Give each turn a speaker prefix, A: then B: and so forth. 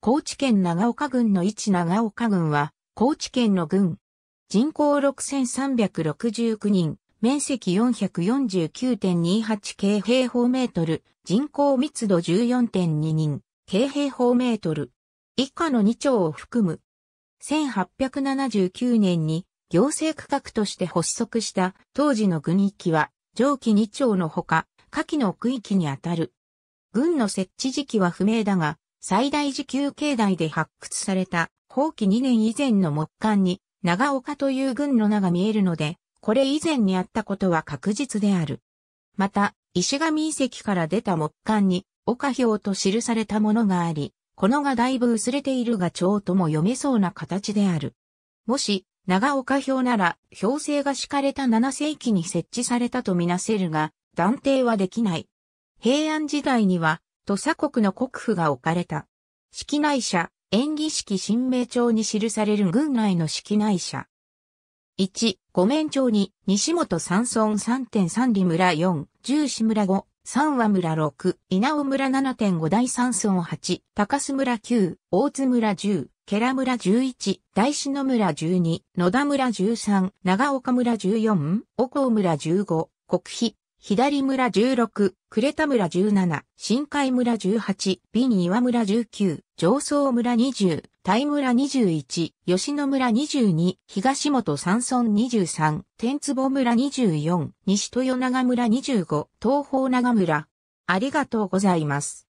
A: 高知県長岡郡の一長岡郡は、高知県の郡。人口6369人、面積449.28京平方メートル、人口密度14.2人、京平方メートル。以下の2町を含む。1879年に行政区画として発足した当時の郡域は上記2町のほか下記の区域にあたる。郡の設置時期は不明だが、最大時給境内で発掘された、後期2年以前の木簡に、長岡という軍の名が見えるので、これ以前にあったことは確実である。また、石上遺跡から出た木簡に、岡表と記されたものがあり、このがだいぶ薄れているが蝶とも読めそうな形である。もし、長岡表なら、表製が敷かれた7世紀に設置されたとみなせるが、断定はできない。平安時代には、土佐国の国府が置かれた。式内社、演技式新名帳に記される軍内の式内社。1、五面帳に、西本三村3.3里村4、十志村5、三和村6、稲尾村7.5大三村8、高須村9、大津村10、ケラ村11、大志野村12、野田村13、長岡村14、小こ村15、国費、左村16、呉田村17、深海村18、瓶岩村19、上層村20、大村21、吉野村22、東本山村23、天坪村24、西豊長村25、東方長村。ありがとうございます。